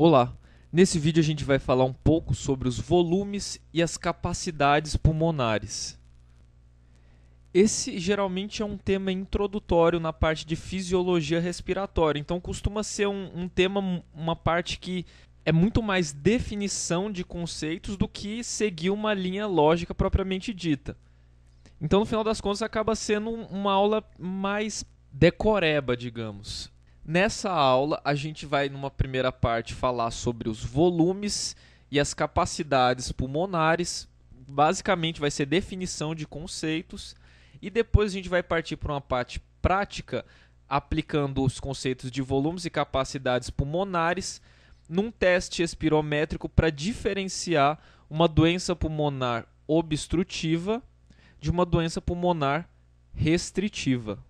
Olá! Nesse vídeo a gente vai falar um pouco sobre os volumes e as capacidades pulmonares. Esse geralmente é um tema introdutório na parte de fisiologia respiratória, então costuma ser um, um tema, uma parte que é muito mais definição de conceitos do que seguir uma linha lógica propriamente dita. Então, no final das contas, acaba sendo uma aula mais decoreba, digamos. Nessa aula, a gente vai, numa primeira parte, falar sobre os volumes e as capacidades pulmonares. Basicamente, vai ser definição de conceitos. E depois a gente vai partir para uma parte prática, aplicando os conceitos de volumes e capacidades pulmonares num teste espirométrico para diferenciar uma doença pulmonar obstrutiva de uma doença pulmonar restritiva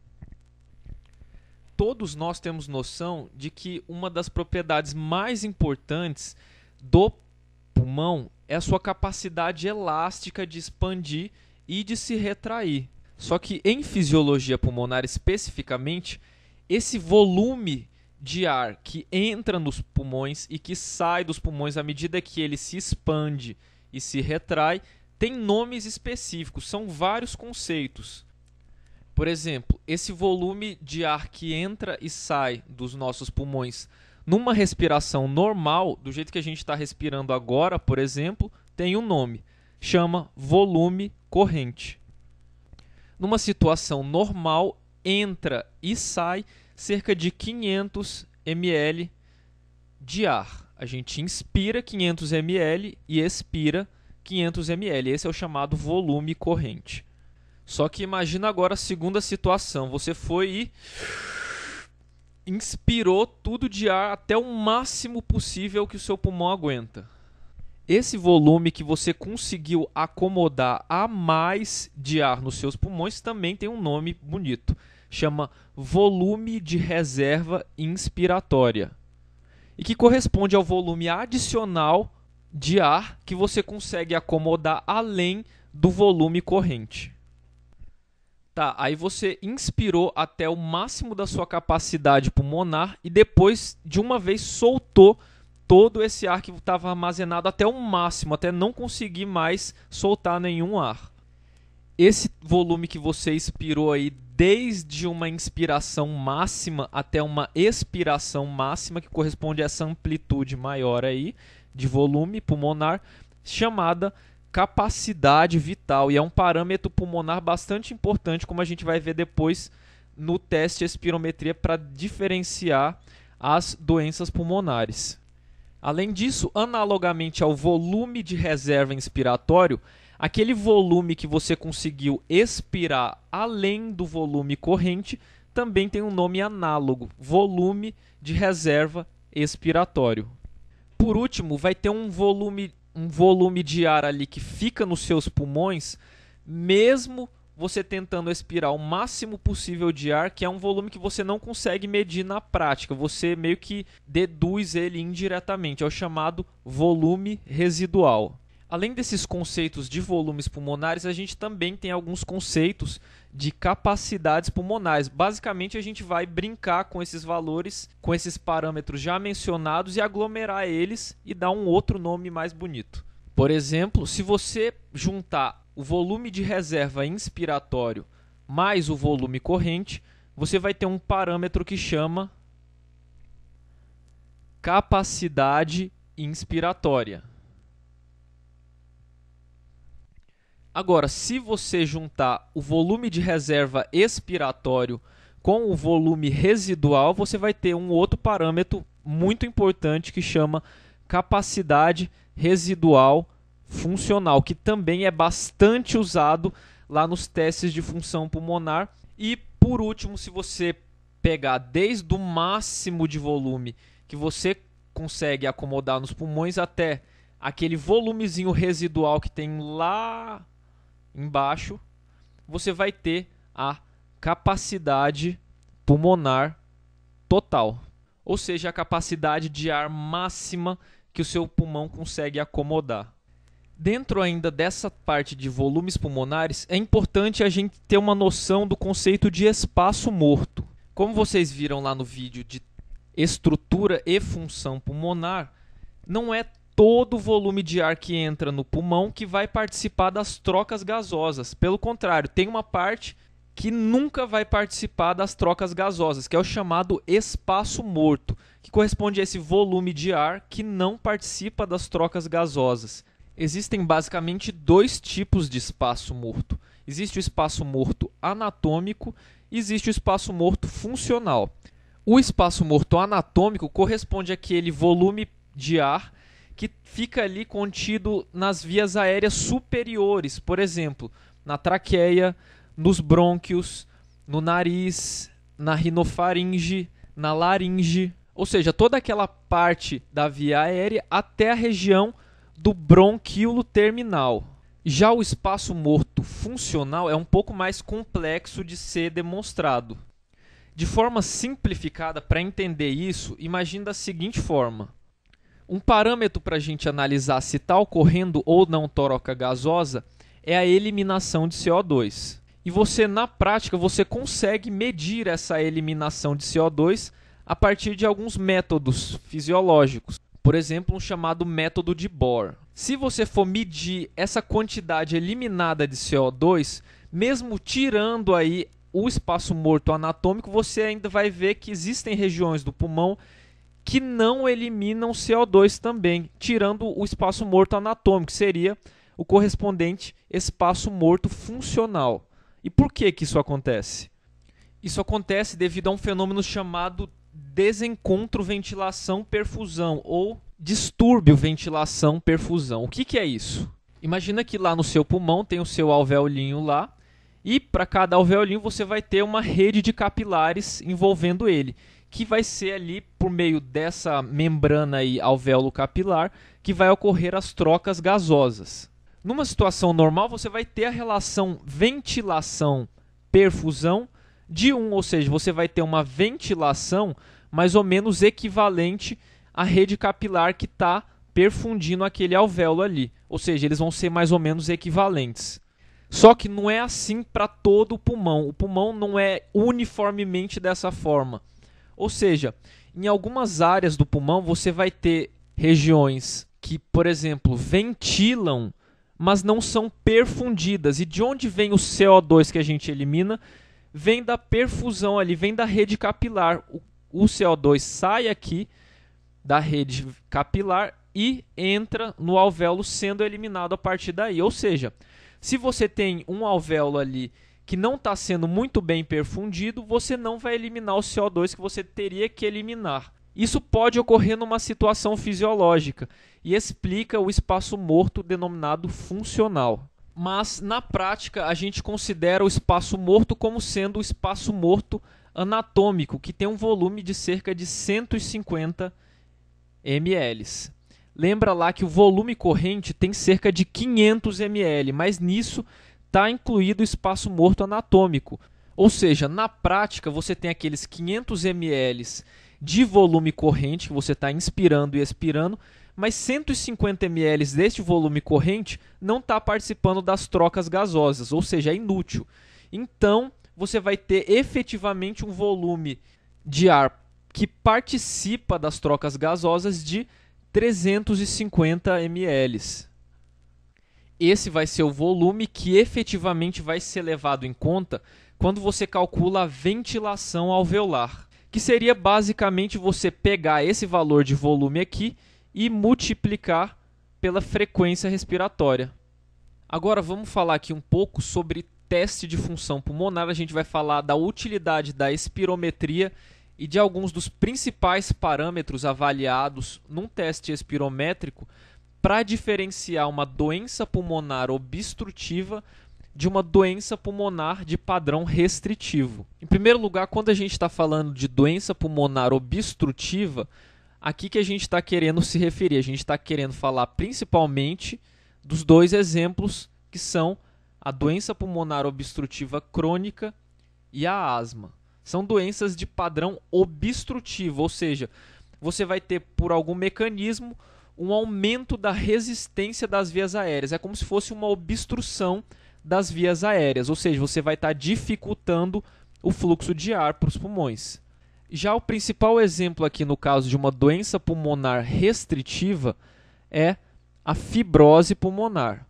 todos nós temos noção de que uma das propriedades mais importantes do pulmão é a sua capacidade elástica de expandir e de se retrair. Só que em fisiologia pulmonar especificamente, esse volume de ar que entra nos pulmões e que sai dos pulmões à medida que ele se expande e se retrai tem nomes específicos, são vários conceitos. Por exemplo, esse volume de ar que entra e sai dos nossos pulmões numa respiração normal, do jeito que a gente está respirando agora, por exemplo, tem um nome. Chama volume corrente. Numa situação normal, entra e sai cerca de 500 ml de ar. A gente inspira 500 ml e expira 500 ml. Esse é o chamado volume corrente. Só que imagina agora a segunda situação. Você foi e inspirou tudo de ar até o máximo possível que o seu pulmão aguenta. Esse volume que você conseguiu acomodar a mais de ar nos seus pulmões também tem um nome bonito. Chama volume de reserva inspiratória. E que corresponde ao volume adicional de ar que você consegue acomodar além do volume corrente. Tá, aí você inspirou até o máximo da sua capacidade pulmonar e depois, de uma vez, soltou todo esse ar que estava armazenado até o máximo, até não conseguir mais soltar nenhum ar. Esse volume que você expirou aí, desde uma inspiração máxima até uma expiração máxima, que corresponde a essa amplitude maior aí de volume pulmonar, chamada capacidade vital e é um parâmetro pulmonar bastante importante, como a gente vai ver depois no teste de espirometria para diferenciar as doenças pulmonares. Além disso, analogamente ao volume de reserva inspiratório, aquele volume que você conseguiu expirar além do volume corrente também tem um nome análogo, volume de reserva expiratório. Por último, vai ter um volume um volume de ar ali que fica nos seus pulmões, mesmo você tentando expirar o máximo possível de ar, que é um volume que você não consegue medir na prática, você meio que deduz ele indiretamente, é o chamado volume residual. Além desses conceitos de volumes pulmonares, a gente também tem alguns conceitos de capacidades pulmonares. Basicamente, a gente vai brincar com esses valores, com esses parâmetros já mencionados e aglomerar eles e dar um outro nome mais bonito. Por exemplo, se você juntar o volume de reserva inspiratório mais o volume corrente, você vai ter um parâmetro que chama capacidade inspiratória. Agora, se você juntar o volume de reserva expiratório com o volume residual, você vai ter um outro parâmetro muito importante que chama capacidade residual funcional, que também é bastante usado lá nos testes de função pulmonar. E por último, se você pegar desde o máximo de volume que você consegue acomodar nos pulmões até aquele volumezinho residual que tem lá embaixo, você vai ter a capacidade pulmonar total, ou seja, a capacidade de ar máxima que o seu pulmão consegue acomodar. Dentro ainda dessa parte de volumes pulmonares, é importante a gente ter uma noção do conceito de espaço morto. Como vocês viram lá no vídeo de estrutura e função pulmonar, não é todo o volume de ar que entra no pulmão que vai participar das trocas gasosas. Pelo contrário, tem uma parte que nunca vai participar das trocas gasosas, que é o chamado espaço morto, que corresponde a esse volume de ar que não participa das trocas gasosas. Existem basicamente dois tipos de espaço morto. Existe o espaço morto anatômico e existe o espaço morto funcional. O espaço morto anatômico corresponde àquele volume de ar que fica ali contido nas vias aéreas superiores, por exemplo, na traqueia, nos brônquios, no nariz, na rinofaringe, na laringe, ou seja, toda aquela parte da via aérea até a região do bronquíolo terminal. Já o espaço morto funcional é um pouco mais complexo de ser demonstrado. De forma simplificada, para entender isso, imagine da seguinte forma: um parâmetro para a gente analisar se está ocorrendo ou não toroca gasosa é a eliminação de CO2. E você, na prática, você consegue medir essa eliminação de CO2 a partir de alguns métodos fisiológicos. Por exemplo, um chamado método de Bohr. Se você for medir essa quantidade eliminada de CO2, mesmo tirando aí o espaço morto anatômico, você ainda vai ver que existem regiões do pulmão que não eliminam CO2 também, tirando o espaço morto anatômico, que seria o correspondente espaço morto funcional. E por que, que isso acontece? Isso acontece devido a um fenômeno chamado desencontro ventilação perfusão ou distúrbio ventilação perfusão. O que, que é isso? Imagina que lá no seu pulmão tem o seu alvéolinho lá e para cada alvéolinho você vai ter uma rede de capilares envolvendo ele, que vai ser ali por meio dessa membrana e alvéolo capilar que vai ocorrer as trocas gasosas. Numa situação normal, você vai ter a relação ventilação-perfusão de 1, um, ou seja, você vai ter uma ventilação mais ou menos equivalente à rede capilar que está perfundindo aquele alvéolo ali. Ou seja, eles vão ser mais ou menos equivalentes. Só que não é assim para todo o pulmão. O pulmão não é uniformemente dessa forma. Ou seja, em algumas áreas do pulmão você vai ter regiões que, por exemplo, ventilam, mas não são perfundidas. E de onde vem o CO2 que a gente elimina? Vem da perfusão ali, vem da rede capilar. O, o CO2 sai aqui da rede capilar e entra no alvéolo, sendo eliminado a partir daí. Ou seja, se você tem um alvéolo ali que não está sendo muito bem perfundido, você não vai eliminar o CO2 que você teria que eliminar. Isso pode ocorrer numa situação fisiológica e explica o espaço morto denominado funcional. Mas na prática, a gente considera o espaço morto como sendo o espaço morto anatômico, que tem um volume de cerca de 150 ml. Lembra lá que o volume corrente tem cerca de 500 ml, mas nisso está incluído o espaço morto anatômico. Ou seja, na prática, você tem aqueles 500 ml de volume corrente que você está inspirando e expirando, mas 150 ml deste volume corrente não está participando das trocas gasosas, ou seja, é inútil. Então, você vai ter efetivamente um volume de ar que participa das trocas gasosas de 350 ml esse vai ser o volume que efetivamente vai ser levado em conta quando você calcula a ventilação alveolar, que seria basicamente você pegar esse valor de volume aqui e multiplicar pela frequência respiratória. Agora vamos falar aqui um pouco sobre teste de função pulmonar. A gente vai falar da utilidade da espirometria e de alguns dos principais parâmetros avaliados num teste espirométrico para diferenciar uma doença pulmonar obstrutiva de uma doença pulmonar de padrão restritivo. Em primeiro lugar, quando a gente está falando de doença pulmonar obstrutiva, aqui que a gente está querendo se referir, a gente está querendo falar principalmente dos dois exemplos que são a doença pulmonar obstrutiva crônica e a asma. São doenças de padrão obstrutivo, ou seja, você vai ter por algum mecanismo um aumento da resistência das vias aéreas. É como se fosse uma obstrução das vias aéreas, ou seja, você vai estar tá dificultando o fluxo de ar para os pulmões. Já o principal exemplo aqui no caso de uma doença pulmonar restritiva é a fibrose pulmonar.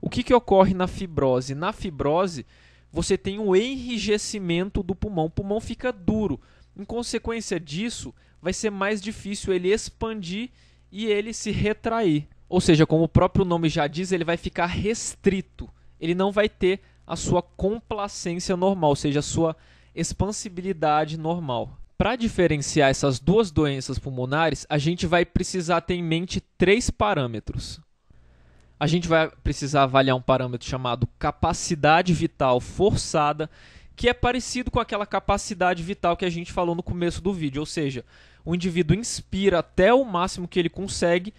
O que, que ocorre na fibrose? Na fibrose, você tem o um enrijecimento do pulmão, o pulmão fica duro. Em consequência disso, vai ser mais difícil ele expandir e ele se retrair. Ou seja, como o próprio nome já diz, ele vai ficar restrito. Ele não vai ter a sua complacência normal, ou seja, a sua expansibilidade normal. Para diferenciar essas duas doenças pulmonares, a gente vai precisar ter em mente três parâmetros. A gente vai precisar avaliar um parâmetro chamado capacidade vital forçada, que é parecido com aquela capacidade vital que a gente falou no começo do vídeo, ou seja, o indivíduo inspira até o máximo que ele consegue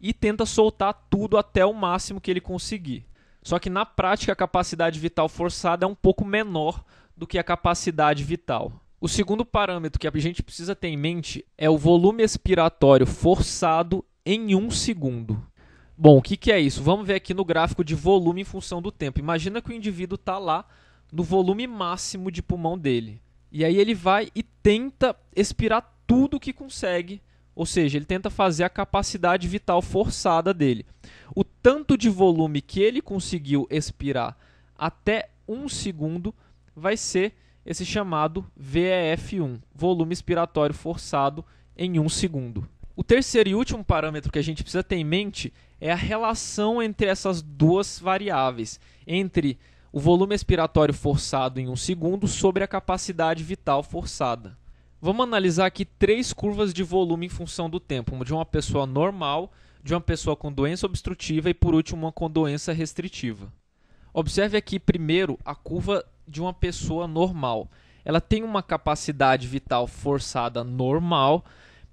e tenta soltar tudo até o máximo que ele conseguir. Só que na prática a capacidade vital forçada é um pouco menor do que a capacidade vital. O segundo parâmetro que a gente precisa ter em mente é o volume expiratório forçado em um segundo. Bom, o que, que é isso? Vamos ver aqui no gráfico de volume em função do tempo. Imagina que o indivíduo está lá no volume máximo de pulmão dele. E aí ele vai e tenta expirar tudo que consegue, ou seja, ele tenta fazer a capacidade vital forçada dele. O tanto de volume que ele conseguiu expirar até um segundo vai ser esse chamado VEF1, volume expiratório forçado em um segundo. O terceiro e último parâmetro que a gente precisa ter em mente é a relação entre essas duas variáveis, entre o volume expiratório forçado em um segundo sobre a capacidade vital forçada. Vamos analisar aqui três curvas de volume em função do tempo: de uma pessoa normal, de uma pessoa com doença obstrutiva e, por último, uma com doença restritiva. Observe aqui primeiro a curva de uma pessoa normal. Ela tem uma capacidade vital forçada normal,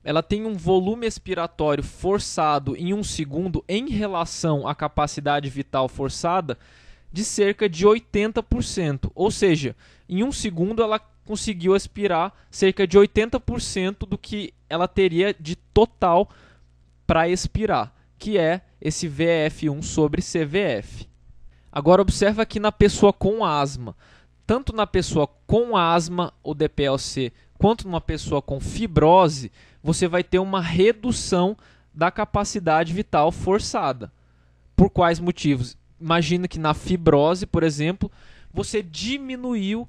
ela tem um volume expiratório forçado em um segundo em relação à capacidade vital forçada de cerca de 80%. Ou seja, em um segundo ela conseguiu aspirar cerca de 80% do que ela teria de total para expirar, que é esse VF1 sobre CVF. Agora observa que na pessoa com asma, tanto na pessoa com asma ou DPLC, quanto numa pessoa com fibrose, você vai ter uma redução da capacidade vital forçada. Por quais motivos? Imagina que na fibrose, por exemplo, você diminuiu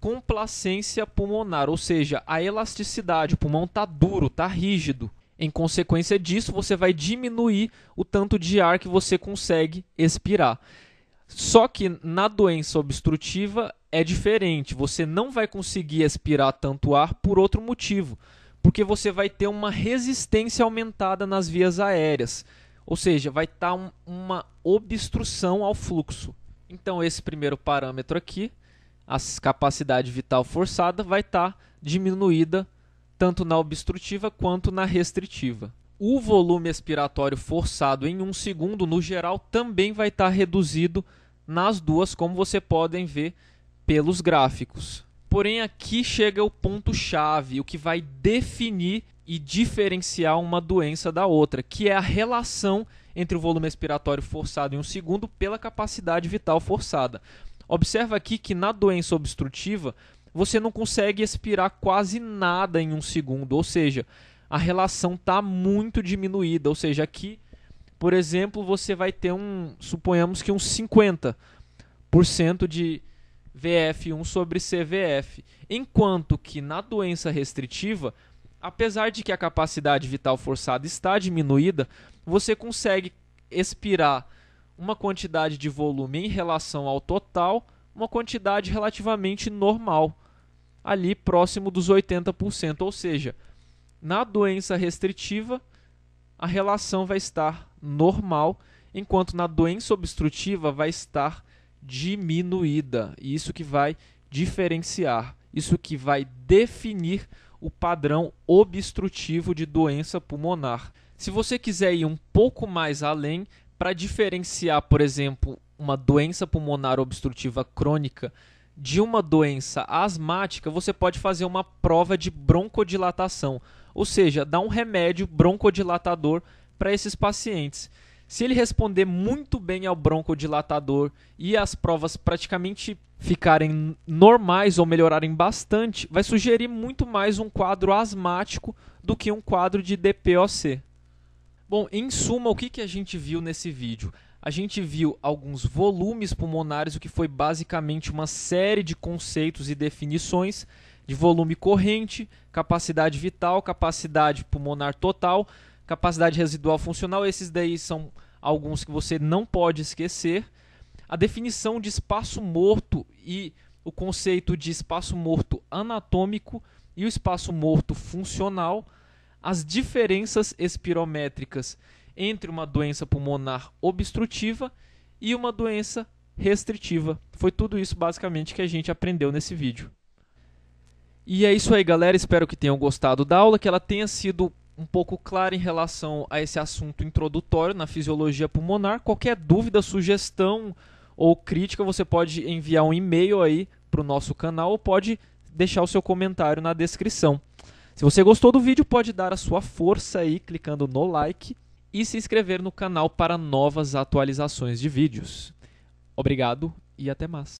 complacência pulmonar, ou seja, a elasticidade. O pulmão está duro, está rígido. Em consequência disso, você vai diminuir o tanto de ar que você consegue expirar. Só que na doença obstrutiva é diferente. Você não vai conseguir expirar tanto ar por outro motivo, porque você vai ter uma resistência aumentada nas vias aéreas, ou seja, vai estar tá um, uma obstrução ao fluxo. Então, esse primeiro parâmetro aqui a capacidade vital forçada vai estar tá diminuída tanto na obstrutiva quanto na restritiva. O volume expiratório forçado em um segundo, no geral, também vai estar tá reduzido nas duas, como você podem ver pelos gráficos. Porém, aqui chega o ponto-chave, o que vai definir e diferenciar uma doença da outra, que é a relação entre o volume expiratório forçado em um segundo pela capacidade vital forçada. Observa aqui que na doença obstrutiva você não consegue expirar quase nada em um segundo, ou seja, a relação está muito diminuída. Ou seja, aqui, por exemplo, você vai ter um, suponhamos que uns 50% de VF1 sobre CVF, enquanto que na doença restritiva, apesar de que a capacidade vital forçada está diminuída, você consegue expirar uma quantidade de volume em relação ao total, uma quantidade relativamente normal, ali próximo dos 80%, ou seja, na doença restritiva a relação vai estar normal, enquanto na doença obstrutiva vai estar diminuída. E isso que vai diferenciar, isso que vai definir o padrão obstrutivo de doença pulmonar. Se você quiser ir um pouco mais além, para diferenciar, por exemplo, uma doença pulmonar obstrutiva crônica de uma doença asmática, você pode fazer uma prova de broncodilatação, ou seja, dar um remédio broncodilatador para esses pacientes. Se ele responder muito bem ao broncodilatador e as provas praticamente ficarem normais ou melhorarem bastante, vai sugerir muito mais um quadro asmático do que um quadro de DPOC. Bom, em suma, o que, que a gente viu nesse vídeo? A gente viu alguns volumes pulmonares, o que foi basicamente uma série de conceitos e definições de volume corrente, capacidade vital, capacidade pulmonar total, capacidade residual funcional. Esses daí são alguns que você não pode esquecer. A definição de espaço morto e o conceito de espaço morto anatômico e o espaço morto funcional as diferenças espirométricas entre uma doença pulmonar obstrutiva e uma doença restritiva. Foi tudo isso basicamente que a gente aprendeu nesse vídeo. E é isso aí, galera. Espero que tenham gostado da aula, que ela tenha sido um pouco clara em relação a esse assunto introdutório na fisiologia pulmonar. Qualquer dúvida, sugestão ou crítica, você pode enviar um e-mail aí para o nosso canal ou pode deixar o seu comentário na descrição. Se você gostou do vídeo, pode dar a sua força aí clicando no like e se inscrever no canal para novas atualizações de vídeos. Obrigado e até mais.